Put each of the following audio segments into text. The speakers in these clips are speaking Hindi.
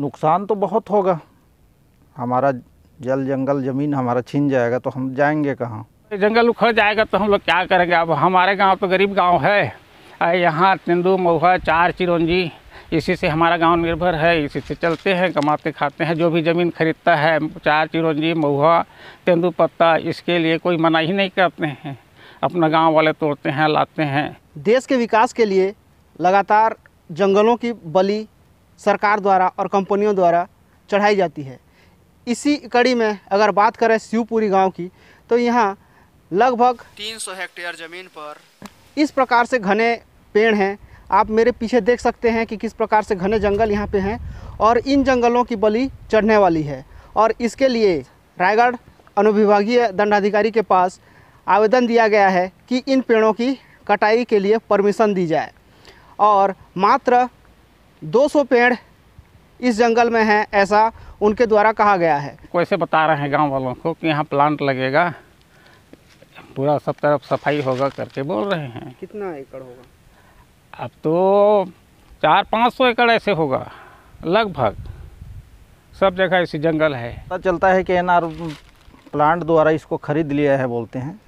नुकसान तो बहुत होगा हमारा जल जंगल ज़मीन हमारा छीन जाएगा तो हम जाएंगे कहाँ जंगल उखड़ जाएगा तो हम लोग क्या करेंगे अब हमारे गांव तो गरीब गांव है यहाँ तेंदू महुआ चार चिरौंजी इसी से हमारा गांव निर्भर है इसी से चलते हैं कमाते खाते हैं जो भी ज़मीन खरीदता है चार चिरौंजी महुआ तेंदू पत्ता इसके लिए कोई मना ही नहीं करते हैं अपना गाँव वाले तोड़ते हैं लाते हैं देश के विकास के लिए लगातार जंगलों की बलि सरकार द्वारा और कंपनियों द्वारा चढ़ाई जाती है इसी कड़ी में अगर बात करें शिवपुरी गांव की तो यहाँ लगभग 300 हेक्टेयर ज़मीन पर इस प्रकार से घने पेड़ हैं आप मेरे पीछे देख सकते हैं कि किस प्रकार से घने जंगल यहाँ पे हैं और इन जंगलों की बलि चढ़ने वाली है और इसके लिए रायगढ़ अनुविभागीय दंडाधिकारी के पास आवेदन दिया गया है कि इन पेड़ों की कटाई के लिए परमिशन दी जाए और मात्र 200 पेड़ इस जंगल में हैं ऐसा उनके द्वारा कहा गया है कैसे बता रहे हैं गांव वालों को कि यहाँ प्लांट लगेगा पूरा सब तरफ सफाई होगा करके बोल रहे हैं कितना एकड़ होगा अब तो चार पाँच सौ एकड़ ऐसे होगा लगभग सब जगह ऐसी जंगल है पता चलता है कि एन प्लांट द्वारा इसको खरीद लिया है बोलते हैं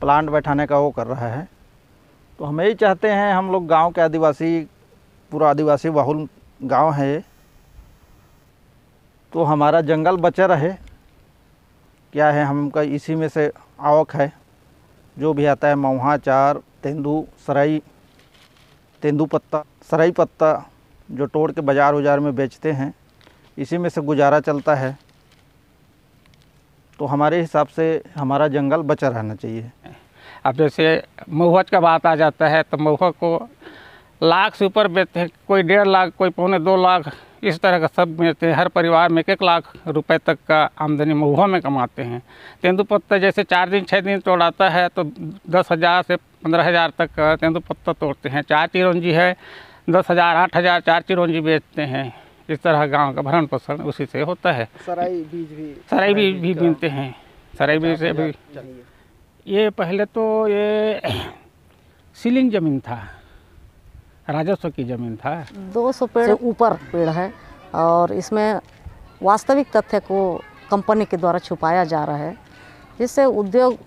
प्लांट बैठाने का वो कर रहा है तो हम यही चाहते हैं हम लोग गांव के आदिवासी पूरा आदिवासी बाहुल गांव है ये तो हमारा जंगल बचा रहे क्या है हमका इसी में से आवक है जो भी आता है महुआ चार तेंदू सराई तेंदू पत्ता सराई पत्ता जो तोड़ के बाज़ार उजार में बेचते हैं इसी में से गुजारा चलता है तो हमारे हिसाब से हमारा जंगल बचा रहना चाहिए अब जैसे महुआ का बात आ जाता है तो महुआ को लाख से ऊपर बेचते हैं कोई डेढ़ लाख कोई पौने दो लाख इस तरह का सब बेचते हैं हर परिवार में एक एक लाख रुपए तक का आमदनी महुआ में कमाते हैं तेंदुपत्ता पत्ता जैसे चार दिन छः दिन तोड़ाता है तो दस हज़ार से पंद्रह हज़ार तक का तेंदुपत्ता पत्ता तोड़ते हैं चार चिरौंजी है दस हज़ार आठ हज़ार चार चिरौंजी बेचते हैं इस तरह गांव का भरण पोषण उसी से होता है सराई बीज भी सराई बीज भी बीनते हैं सराई बीज से भी ये पहले तो ये सीलिंग ज़मीन था राजस्व की जमीन था 200 पेड़ ऊपर पेड़ है और इसमें वास्तविक तथ्य को कंपनी के द्वारा छुपाया जा रहा है जिससे उद्योग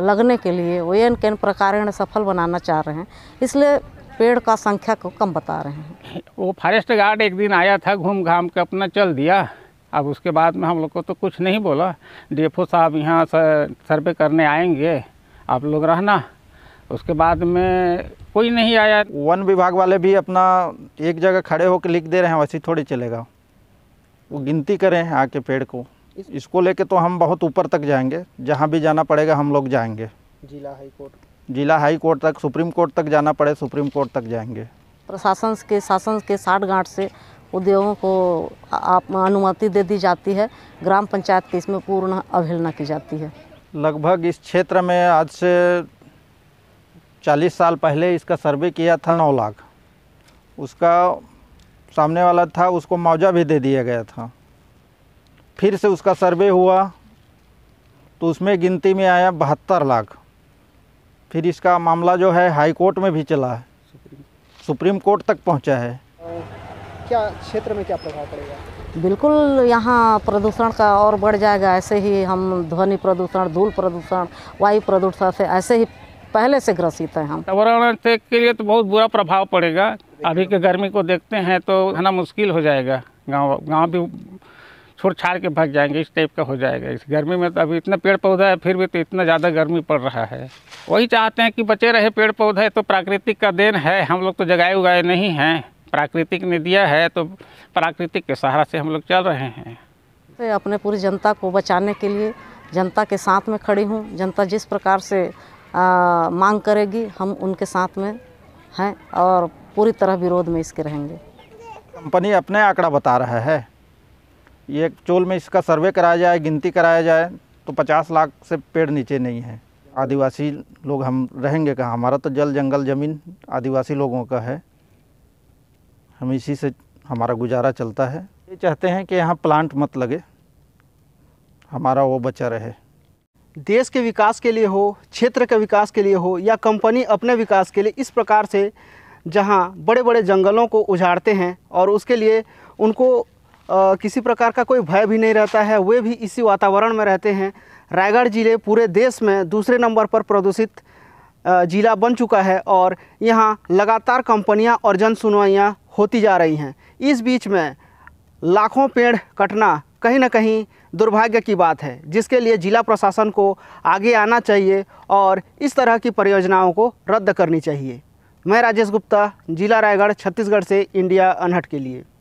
लगने के लिए वो एन कैन प्रकार सफल बनाना चाह रहे हैं इसलिए पेड़ का संख्या को कम बता रहे हैं वो फॉरेस्ट गार्ड एक दिन आया था घूम घाम के अपना चल दिया अब उसके बाद में हम लोग को तो कुछ नहीं बोला डी साहब यहाँ सर्वे करने आएंगे आप लोग रहना उसके बाद में कोई नहीं आया वन विभाग वाले भी अपना एक जगह खड़े होकर लिख दे रहे हैं वैसे थोड़ी चलेगा वो गिनती करें आके पेड़ को इसको लेके तो हम बहुत ऊपर तक जाएंगे जहाँ भी जाना पड़ेगा हम लोग जाएंगे जिला हाई कोर्ट जिला हाई कोर्ट तक सुप्रीम कोर्ट तक जाना पड़े सुप्रीम कोर्ट तक जाएंगे प्रशासन के शासन के साठ गांठ से उद्योगों को आप अनुमति दे दी जाती है ग्राम पंचायत की इसमें पूर्ण अवहेलना की जाती है लगभग इस क्षेत्र में आज से 40 साल पहले इसका सर्वे किया था नौ लाख उसका सामने वाला था उसको मुआवजा भी दे दिया गया था फिर से उसका सर्वे हुआ तो उसमें गिनती में आया बहत्तर लाख फिर इसका मामला जो है हाई कोर्ट में भी चला है सुप्रीम कोर्ट तक पहुंचा है क्या क्षेत्र में क्या प्रभाव पड़ेगा बिल्कुल यहाँ प्रदूषण का और बढ़ जाएगा ऐसे ही हम ध्वनि प्रदूषण धूल प्रदूषण वायु प्रदूषण से ऐसे ही पहले से ग्रसित है हम पर्यावरण के लिए तो बहुत बुरा प्रभाव पड़ेगा अभी के गर्मी को देखते हैं तो रहना मुश्किल हो जाएगा गाँव गाँव भी छोड़ छाड़ के भाग जाएंगे इस टाइप का हो जाएगा इस गर्मी में तो अभी इतना पेड़ पौधा है फिर भी तो इतना ज़्यादा गर्मी पड़ रहा है वही चाहते हैं कि बचे रहे पेड़ पौधे तो प्राकृतिक का देन है हम लोग तो जगाए उगाए नहीं हैं प्राकृतिक ने दिया है तो प्राकृतिक के सहारा से हम लोग चल रहे हैं अपने पूरी जनता को बचाने के लिए जनता के साथ में खड़ी हूँ जनता जिस प्रकार से आ, मांग करेगी हम उनके साथ में हैं और पूरी तरह विरोध में इसके रहेंगे कंपनी अपने आंकड़ा बता रहा है ये चोल में इसका सर्वे कराया जाए गिनती कराया जाए तो 50 लाख से पेड़ नीचे नहीं है आदिवासी लोग हम रहेंगे कहाँ हमारा तो जल जंगल ज़मीन आदिवासी लोगों का है हम इसी से हमारा गुजारा चलता है ये चाहते हैं कि यहाँ प्लांट मत लगे हमारा वो बचा रहे देश के विकास के लिए हो क्षेत्र के विकास के लिए हो या कंपनी अपने विकास के लिए इस प्रकार से जहाँ बड़े बड़े जंगलों को उजाड़ते हैं और उसके लिए उनको आ, किसी प्रकार का कोई भय भी नहीं रहता है वे भी इसी वातावरण में रहते हैं रायगढ़ ज़िले पूरे देश में दूसरे नंबर पर प्रदूषित ज़िला बन चुका है और यहाँ लगातार कंपनियाँ और जन सुनवाइयाँ होती जा रही हैं इस बीच में लाखों पेड़ कटना कहीं ना कहीं दुर्भाग्य की बात है जिसके लिए जिला प्रशासन को आगे आना चाहिए और इस तरह की परियोजनाओं को रद्द करनी चाहिए मैं राजेश गुप्ता जिला रायगढ़ छत्तीसगढ़ से इंडिया अनहट के लिए